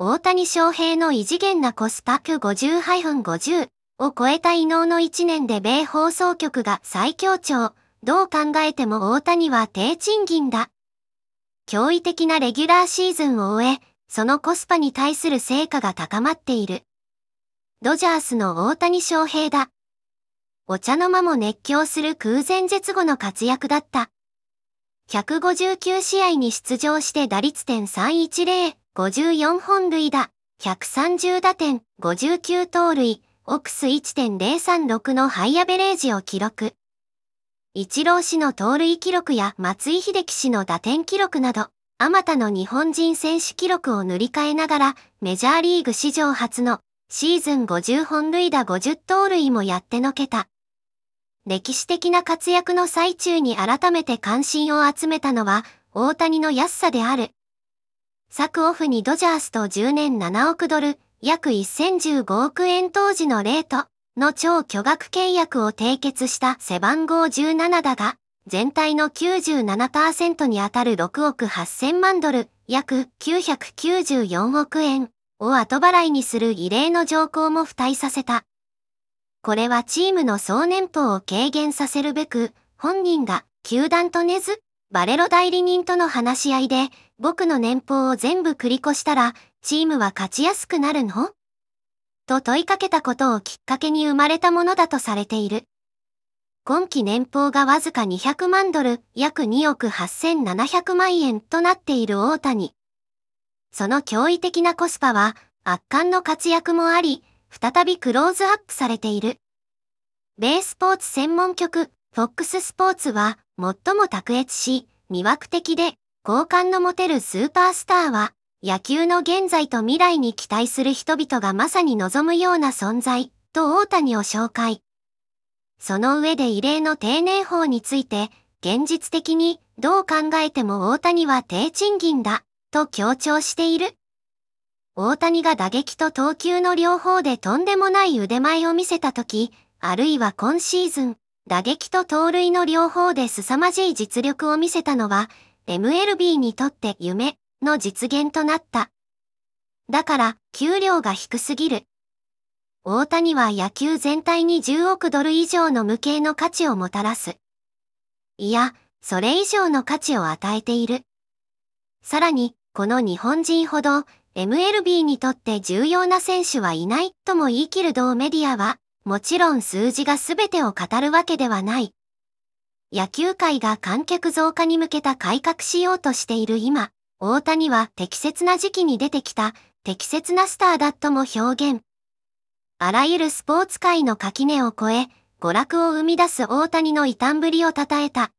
大谷翔平の異次元なコスパ150-50を超えた異能の1年で米放送局が最強調。どう考えても大谷は低賃金だ。驚異的なレギュラーシーズンを終え、そのコスパに対する成果が高まっている。ドジャースの大谷翔平だ。お茶の間も熱狂する空前絶後の活躍だった。159試合に出場して打率点310、54本塁打、130打点、59盗塁、オックス1.036のハイアベレージを記録。一郎氏の盗塁記録や松井秀喜氏の打点記録など、あまたの日本人選手記録を塗り替えながら、メジャーリーグ史上初のシーズン50本塁打50盗塁もやってのけた。歴史的な活躍の最中に改めて関心を集めたのは、大谷の安さである。昨オフにドジャースと10年7億ドル、約1015億円当時のレートの超巨額契約を締結した背番号17だが、全体の97%に当たる6億8000万ドル、約994億円を後払いにする異例の条項も付帯させた。これはチームの総年俸を軽減させるべく、本人が球団と根ずバレロ代理人との話し合いで、僕の年俸を全部繰り越したら、チームは勝ちやすくなるのと問いかけたことをきっかけに生まれたものだとされている。今期年俸がわずか200万ドル、約2億8700万円となっている大谷。その驚異的なコスパは、圧巻の活躍もあり、再びクローズアップされている。米スポーツ専門局、FOX スポーツは、最も卓越し、魅惑的で、好感の持てるスーパースターは、野球の現在と未来に期待する人々がまさに望むような存在、と大谷を紹介。その上で異例の定年法について、現実的にどう考えても大谷は低賃金だ、と強調している。大谷が打撃と投球の両方でとんでもない腕前を見せたとき、あるいは今シーズン、打撃と盗塁の両方で凄まじい実力を見せたのは、MLB にとって夢の実現となった。だから、給料が低すぎる。大谷は野球全体に10億ドル以上の無形の価値をもたらす。いや、それ以上の価値を与えている。さらに、この日本人ほど MLB にとって重要な選手はいないとも言い切る同メディアは、もちろん数字が全てを語るわけではない。野球界が観客増加に向けた改革しようとしている今、大谷は適切な時期に出てきた適切なスターだとも表現。あらゆるスポーツ界の垣根を越え、娯楽を生み出す大谷の異端ぶりを称えた。